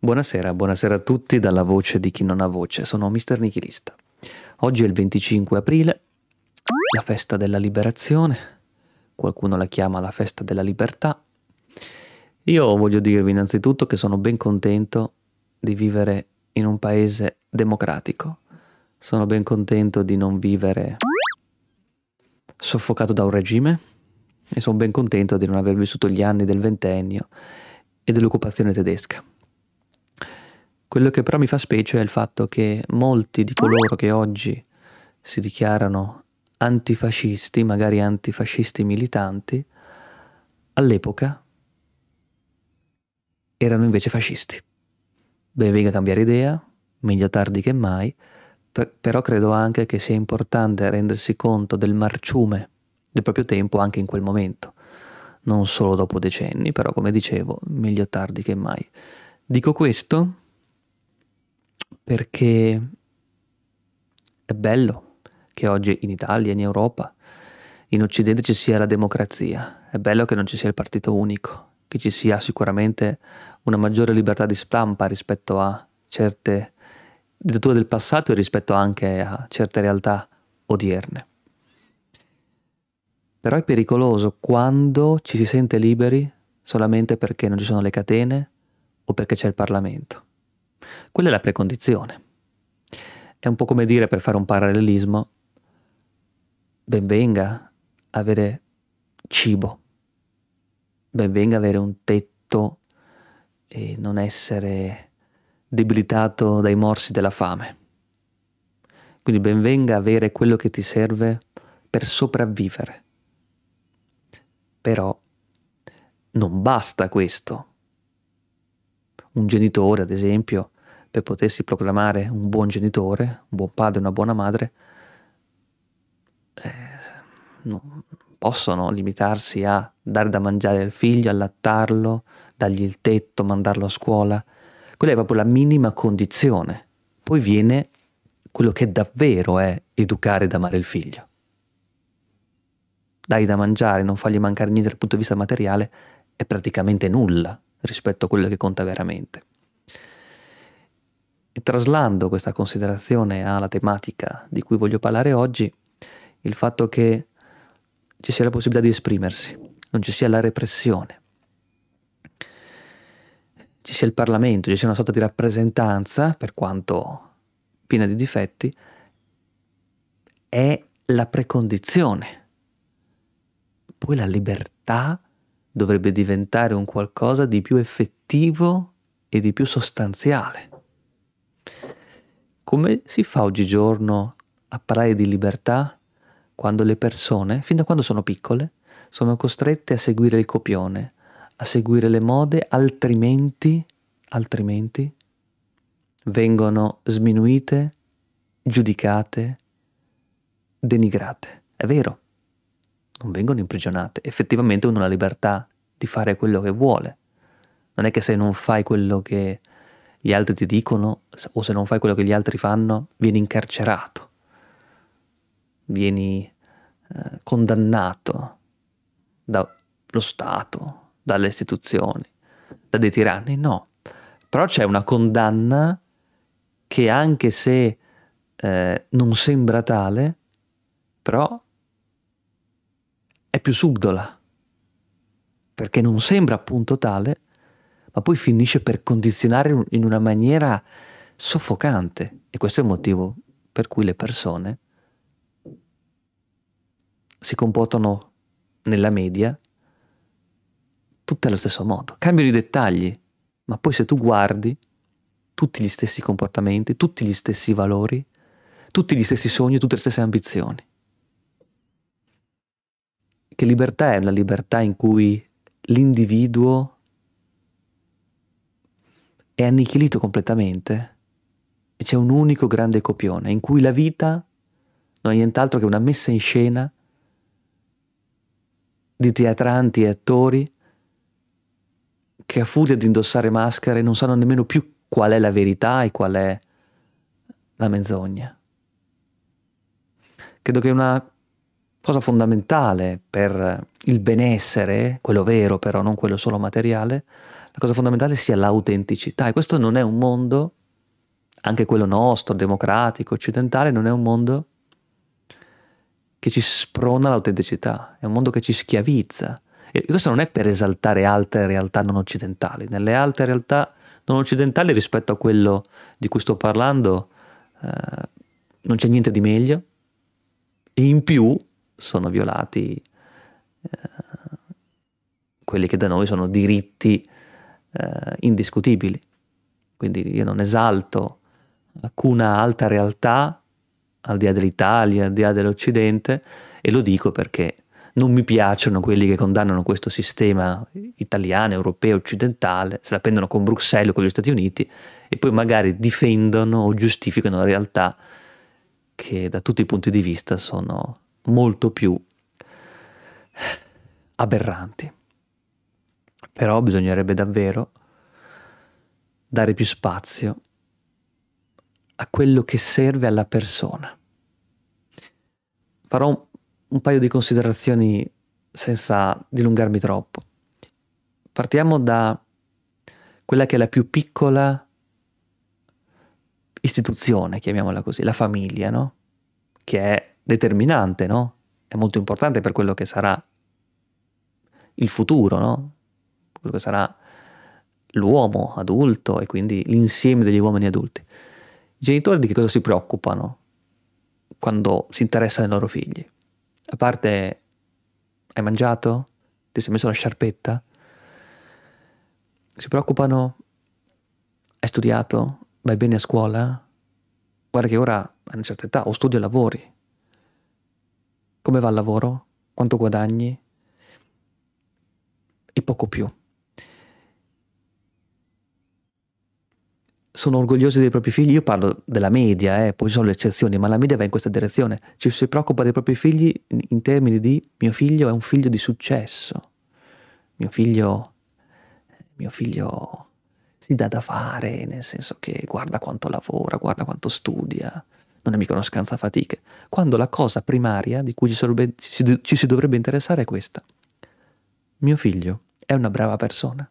Buonasera, buonasera a tutti dalla voce di chi non ha voce, sono Mister Nichilista. Oggi è il 25 aprile, la festa della liberazione, qualcuno la chiama la festa della libertà. Io voglio dirvi innanzitutto che sono ben contento di vivere in un paese democratico, sono ben contento di non vivere soffocato da un regime e sono ben contento di non aver vissuto gli anni del ventennio e dell'occupazione tedesca. Quello che però mi fa specie è il fatto che molti di coloro che oggi si dichiarano antifascisti, magari antifascisti militanti, all'epoca erano invece fascisti. Beh, venga a cambiare idea, meglio tardi che mai, però credo anche che sia importante rendersi conto del marciume del proprio tempo anche in quel momento, non solo dopo decenni, però come dicevo, meglio tardi che mai. Dico questo perché è bello che oggi in Italia, in Europa, in Occidente ci sia la democrazia, è bello che non ci sia il partito unico, che ci sia sicuramente una maggiore libertà di stampa rispetto a certe letteratura del passato e rispetto anche a certe realtà odierne. Però è pericoloso quando ci si sente liberi solamente perché non ci sono le catene o perché c'è il Parlamento. Quella è la precondizione. È un po' come dire, per fare un parallelismo, benvenga avere cibo, benvenga avere un tetto e non essere debilitato dai morsi della fame. Quindi benvenga avere quello che ti serve per sopravvivere. Però non basta questo. Un genitore, ad esempio, per potersi proclamare un buon genitore, un buon padre, una buona madre, eh, non possono limitarsi a dare da mangiare al figlio, allattarlo, dargli il tetto, mandarlo a scuola, quella è proprio la minima condizione. Poi viene quello che davvero è educare ed amare il figlio. Dai da mangiare, non fargli mancare niente dal punto di vista materiale, è praticamente nulla rispetto a quello che conta veramente. E traslando questa considerazione alla tematica di cui voglio parlare oggi, il fatto che ci sia la possibilità di esprimersi, non ci sia la repressione, ci sia il Parlamento, ci sia una sorta di rappresentanza, per quanto piena di difetti, è la precondizione. Poi la libertà dovrebbe diventare un qualcosa di più effettivo e di più sostanziale. Come si fa oggigiorno a parlare di libertà quando le persone, fin da quando sono piccole, sono costrette a seguire il copione, a seguire le mode, altrimenti, altrimenti vengono sminuite, giudicate, denigrate. È vero, non vengono imprigionate. Effettivamente uno ha la libertà di fare quello che vuole. Non è che se non fai quello che gli altri ti dicono o se non fai quello che gli altri fanno, vieni incarcerato, vieni eh, condannato dallo Stato, dalle istituzioni, da dei tiranni, no. Però c'è una condanna che anche se eh, non sembra tale, però è più subdola, perché non sembra appunto tale, ma poi finisce per condizionare in una maniera soffocante. E questo è il motivo per cui le persone si comportano nella media tutte allo stesso modo. Cambiano i dettagli, ma poi se tu guardi tutti gli stessi comportamenti, tutti gli stessi valori, tutti gli stessi sogni, tutte le stesse ambizioni. Che libertà è la libertà in cui l'individuo è annichilito completamente e c'è un unico grande copione in cui la vita non è nient'altro che una messa in scena di teatranti e attori che a furia di indossare maschere non sanno nemmeno più qual è la verità e qual è la menzogna. Credo che una cosa fondamentale per il benessere, quello vero però, non quello solo materiale, la cosa fondamentale sia l'autenticità e questo non è un mondo, anche quello nostro, democratico, occidentale, non è un mondo che ci sprona l'autenticità, è un mondo che ci schiavizza, e questo non è per esaltare altre realtà non occidentali. Nelle altre realtà non occidentali rispetto a quello di cui sto parlando eh, non c'è niente di meglio e in più sono violati eh, quelli che da noi sono diritti eh, indiscutibili. Quindi io non esalto alcuna altra realtà al di là dell'Italia, al di là dell'Occidente e lo dico perché non mi piacciono quelli che condannano questo sistema italiano, europeo, occidentale, se la prendono con Bruxelles o con gli Stati Uniti e poi magari difendono o giustificano realtà che da tutti i punti di vista sono molto più aberranti. Però bisognerebbe davvero dare più spazio a quello che serve alla persona. Farò un, un paio di considerazioni senza dilungarmi troppo. Partiamo da quella che è la più piccola istituzione, chiamiamola così, la famiglia, no? Che è determinante, no? È molto importante per quello che sarà il futuro, no? Quello che sarà l'uomo adulto e quindi l'insieme degli uomini adulti. I genitori di che cosa si preoccupano quando si interessano ai loro figli? A parte, hai mangiato? Ti sei messo la sciarpetta? Si preoccupano, hai studiato? Vai bene a scuola? Guarda che ora a una certa età o studio e lavori. Come va il lavoro? Quanto guadagni? E poco più. sono orgogliosi dei propri figli, io parlo della media, eh, poi ci sono le eccezioni, ma la media va in questa direzione, ci si preoccupa dei propri figli in termini di mio figlio è un figlio di successo, mio figlio, mio figlio si dà da fare, nel senso che guarda quanto lavora, guarda quanto studia, non è mica uno scansafatiche, quando la cosa primaria di cui ci, sarebbe, ci si dovrebbe interessare è questa, mio figlio è una brava persona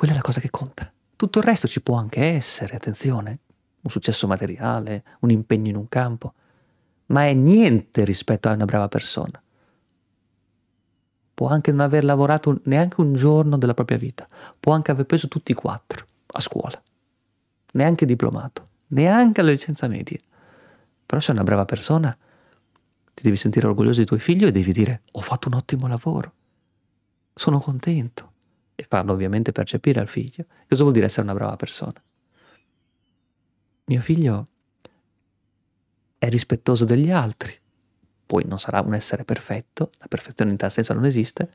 Quella è la cosa che conta. Tutto il resto ci può anche essere, attenzione, un successo materiale, un impegno in un campo, ma è niente rispetto a una brava persona. Può anche non aver lavorato neanche un giorno della propria vita, può anche aver preso tutti e quattro a scuola, neanche diplomato, neanche alla licenza media. Però se sei una brava persona, ti devi sentire orgoglioso dei tuoi figli e devi dire ho fatto un ottimo lavoro, sono contento e farlo ovviamente percepire al figlio. Cosa vuol dire essere una brava persona? Mio figlio è rispettoso degli altri, poi non sarà un essere perfetto, la perfezione in tal senso non esiste,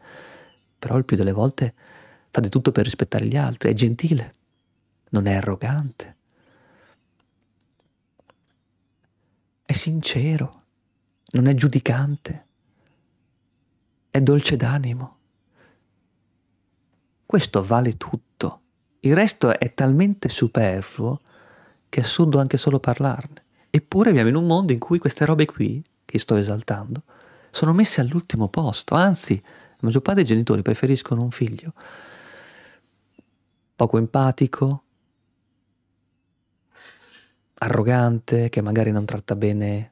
però il più delle volte fa di tutto per rispettare gli altri, è gentile, non è arrogante, è sincero, non è giudicante, è dolce d'animo. Questo vale tutto. Il resto è talmente superfluo che è assurdo anche solo parlarne. Eppure viviamo in un mondo in cui queste robe qui, che sto esaltando, sono messe all'ultimo posto. Anzi, la maggior parte dei genitori preferiscono un figlio poco empatico, arrogante, che magari non tratta bene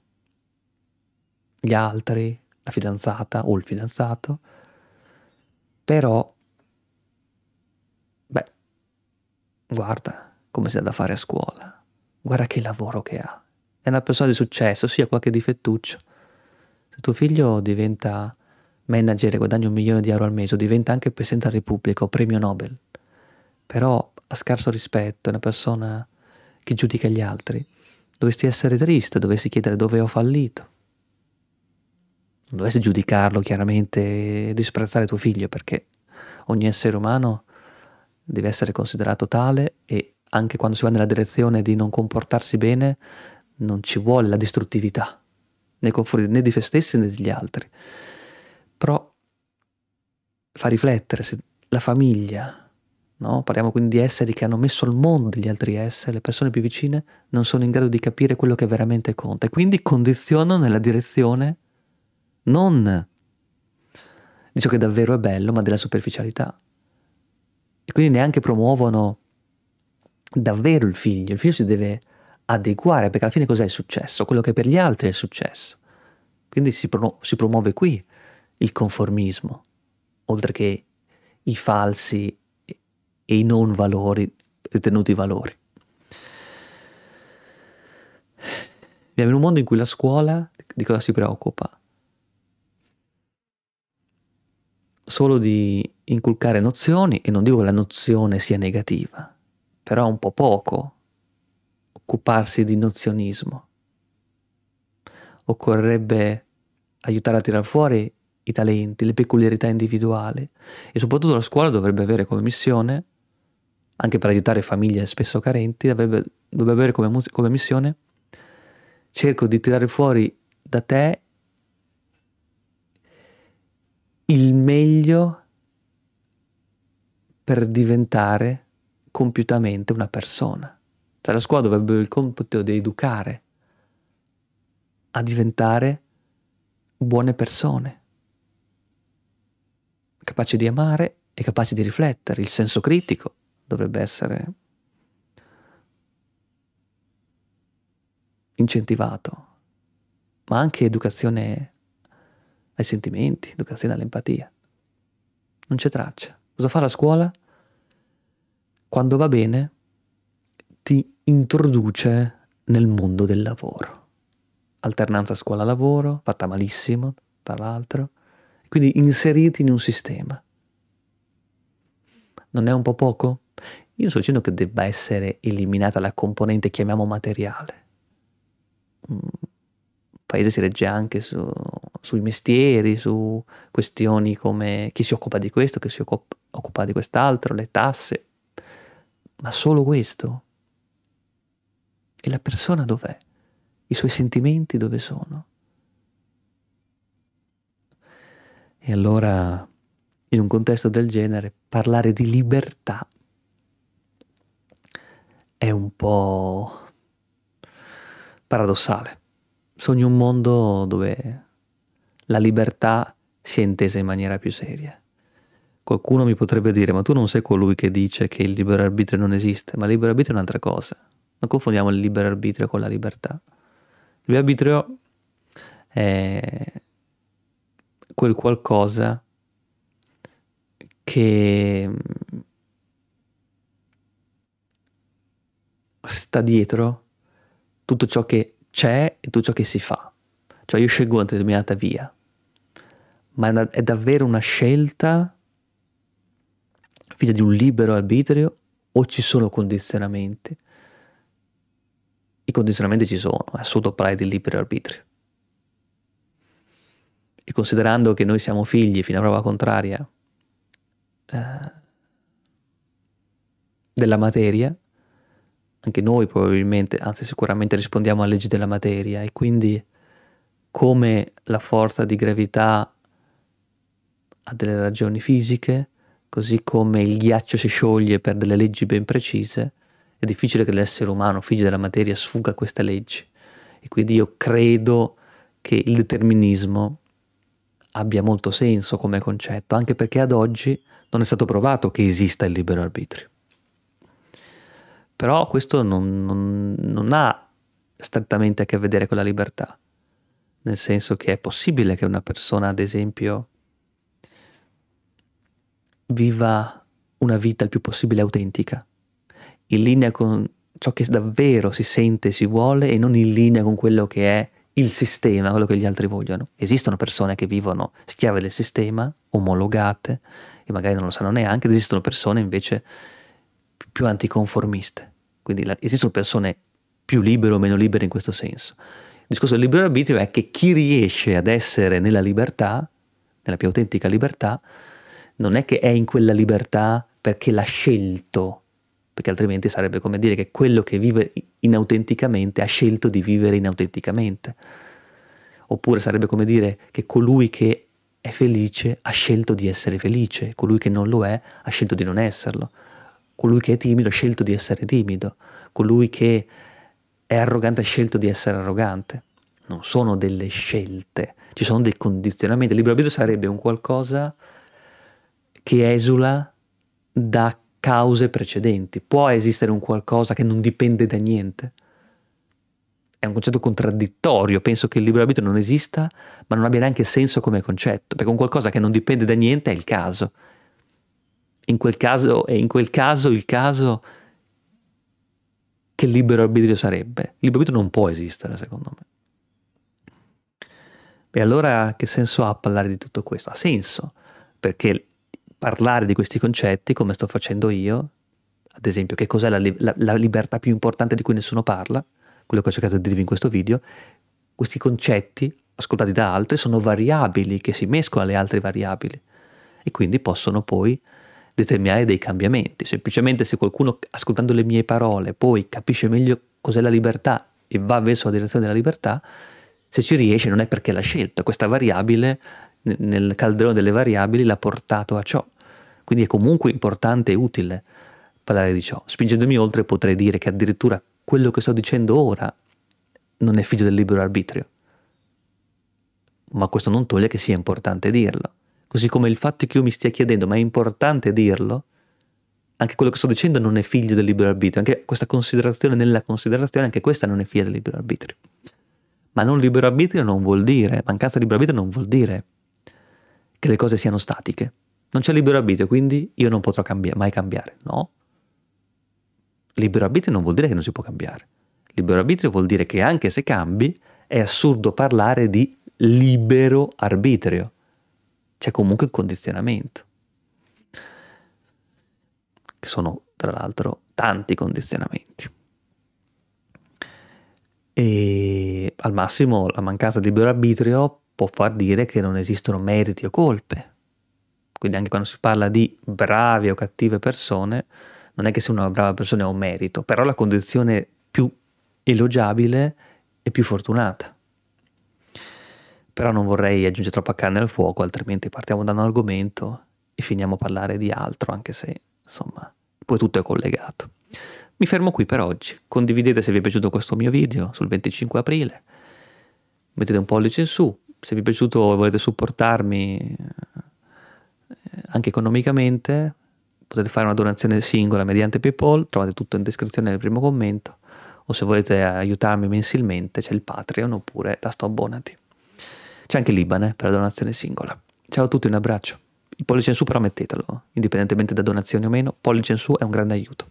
gli altri, la fidanzata o il fidanzato, però Guarda come si dà da fare a scuola. Guarda che lavoro che ha. È una persona di successo, sì, qualche difettuccio. Se tuo figlio diventa manager e guadagna un milione di euro al mese, diventa anche Presidente della Repubblica o Premio Nobel, però ha scarso rispetto, è una persona che giudica gli altri, dovresti essere triste, dovresti chiedere dove ho fallito. Non dovresti giudicarlo chiaramente e disprezzare tuo figlio perché ogni essere umano ha deve essere considerato tale e anche quando si va nella direzione di non comportarsi bene non ci vuole la distruttività nei confronti né di se stessi né degli altri. Però fa riflettere se la famiglia, no? parliamo quindi di esseri che hanno messo al mondo gli altri esseri, le persone più vicine non sono in grado di capire quello che veramente conta e quindi condizionano nella direzione non di ciò che davvero è bello, ma della superficialità e quindi neanche promuovono davvero il figlio. Il figlio si deve adeguare perché alla fine cos'è il successo? Quello che per gli altri è successo. Quindi si, promu- si promuove qui il conformismo, oltre che i falsi e i non valori, ritenuti valori. Viviamo in un mondo in cui la scuola di cosa si preoccupa? Solo di inculcare nozioni e non dico che la nozione sia negativa, però è un po' poco occuparsi di nozionismo. Occorrerebbe aiutare a tirar fuori i talenti, le peculiarità individuali e soprattutto la scuola dovrebbe avere come missione, anche per aiutare famiglie spesso carenti, dovrebbe, dovrebbe avere come, come missione cerco di tirare fuori da te il meglio per diventare compiutamente una persona. Cioè la scuola dovrebbe avere il compito di educare a diventare buone persone, capaci di amare e capaci di riflettere. Il senso critico dovrebbe essere incentivato, ma anche educazione ai sentimenti, educazione all'empatia. Non c'è traccia. Cosa fa la scuola? Quando va bene, ti introduce nel mondo del lavoro. Alternanza scuola-lavoro, fatta malissimo, tra l'altro. Quindi inseriti in un sistema. Non è un po' poco? Io sto dicendo che debba essere eliminata la componente, chiamiamo materiale. Mm paese si regge anche su, sui mestieri, su questioni come chi si occupa di questo, chi si occupa, occupa di quest'altro, le tasse, ma solo questo. E la persona dov'è? I suoi sentimenti dove sono? E allora, in un contesto del genere, parlare di libertà è un po' paradossale. Sogno un mondo dove la libertà sia intesa in maniera più seria. Qualcuno mi potrebbe dire, ma tu non sei colui che dice che il libero arbitrio non esiste, ma il libero arbitrio è un'altra cosa. Non confondiamo il libero arbitrio con la libertà. Il libero arbitrio è quel qualcosa che sta dietro tutto ciò che c'è in tutto ciò che si fa. Cioè io scelgo una determinata via, ma è, davvero una scelta figlia di un libero arbitrio o ci sono condizionamenti? I condizionamenti ci sono, è solo parlare di libero arbitrio. E considerando che noi siamo figli, fino a prova contraria, eh, della materia, anche noi probabilmente, anzi sicuramente rispondiamo alle leggi della materia e quindi come la forza di gravità ha delle ragioni fisiche, così come il ghiaccio si scioglie per delle leggi ben precise, è difficile che l'essere umano, figlio della materia, sfuga a queste leggi. E quindi io credo che il determinismo abbia molto senso come concetto, anche perché ad oggi non è stato provato che esista il libero arbitrio. Però questo non, non, non ha strettamente a che vedere con la libertà, nel senso che è possibile che una persona, ad esempio, viva una vita il più possibile autentica, in linea con ciò che davvero si sente e si vuole e non in linea con quello che è il sistema, quello che gli altri vogliono. Esistono persone che vivono schiave del sistema, omologate, e magari non lo sanno neanche, esistono persone invece più anticonformiste. Quindi la, esistono persone più libere o meno libere in questo senso. Il discorso del libero arbitrio è che chi riesce ad essere nella libertà, nella più autentica libertà, non è che è in quella libertà perché l'ha scelto, perché altrimenti sarebbe come dire che quello che vive inautenticamente ha scelto di vivere inautenticamente. Oppure sarebbe come dire che colui che è felice ha scelto di essere felice, colui che non lo è ha scelto di non esserlo colui che è timido ha scelto di essere timido, colui che è arrogante ha scelto di essere arrogante. Non sono delle scelte, ci sono dei condizionamenti. Il libero arbitrio sarebbe un qualcosa che esula da cause precedenti. Può esistere un qualcosa che non dipende da niente? È un concetto contraddittorio, penso che il libero arbitrio non esista, ma non abbia neanche senso come concetto, perché un qualcosa che non dipende da niente è il caso, in quel caso, e in quel caso il caso che libero arbitrio sarebbe. Il libero arbitrio non può esistere, secondo me. E allora che senso ha parlare di tutto questo? Ha senso, perché parlare di questi concetti, come sto facendo io, ad esempio, che cos'è la, la, la libertà più importante di cui nessuno parla, quello che ho cercato di dirvi in questo video, questi concetti, ascoltati da altri, sono variabili che si mescolano alle altre variabili e quindi possono poi determinare dei cambiamenti. Semplicemente se qualcuno ascoltando le mie parole poi capisce meglio cos'è la libertà e va verso la direzione della libertà, se ci riesce non è perché l'ha scelto, questa variabile nel calderone delle variabili l'ha portato a ciò. Quindi è comunque importante e utile parlare di ciò. Spingendomi oltre potrei dire che addirittura quello che sto dicendo ora non è figlio del libero arbitrio. Ma questo non toglie che sia importante dirlo. Così come il fatto che io mi stia chiedendo, ma è importante dirlo, anche quello che sto dicendo non è figlio del libero arbitrio, anche questa considerazione nella considerazione, anche questa non è figlia del libero arbitrio. Ma non libero arbitrio non vuol dire, mancanza di libero arbitrio non vuol dire che le cose siano statiche. Non c'è libero arbitrio, quindi io non potrò cambiare, mai cambiare. No. Libero arbitrio non vuol dire che non si può cambiare. Libero arbitrio vuol dire che anche se cambi, è assurdo parlare di libero arbitrio c'è comunque il condizionamento, che sono tra l'altro tanti condizionamenti. E al massimo la mancanza di libero arbitrio può far dire che non esistono meriti o colpe. Quindi anche quando si parla di brave o cattive persone, non è che se una brava persona è un merito, però la condizione più elogiabile è più fortunata però non vorrei aggiungere troppa carne al fuoco, altrimenti partiamo da un argomento e finiamo a parlare di altro, anche se, insomma, poi tutto è collegato. Mi fermo qui per oggi, condividete se vi è piaciuto questo mio video sul 25 aprile, mettete un pollice in su, se vi è piaciuto e volete supportarmi eh, anche economicamente, potete fare una donazione singola mediante PayPal, trovate tutto in descrizione nel primo commento, o se volete aiutarmi mensilmente c'è il Patreon oppure tasto abbonati. C'è anche l'Iban eh, per la donazione singola. Ciao a tutti, un abbraccio. Il pollice in su però mettetelo, indipendentemente da donazioni o meno, pollice in su è un grande aiuto.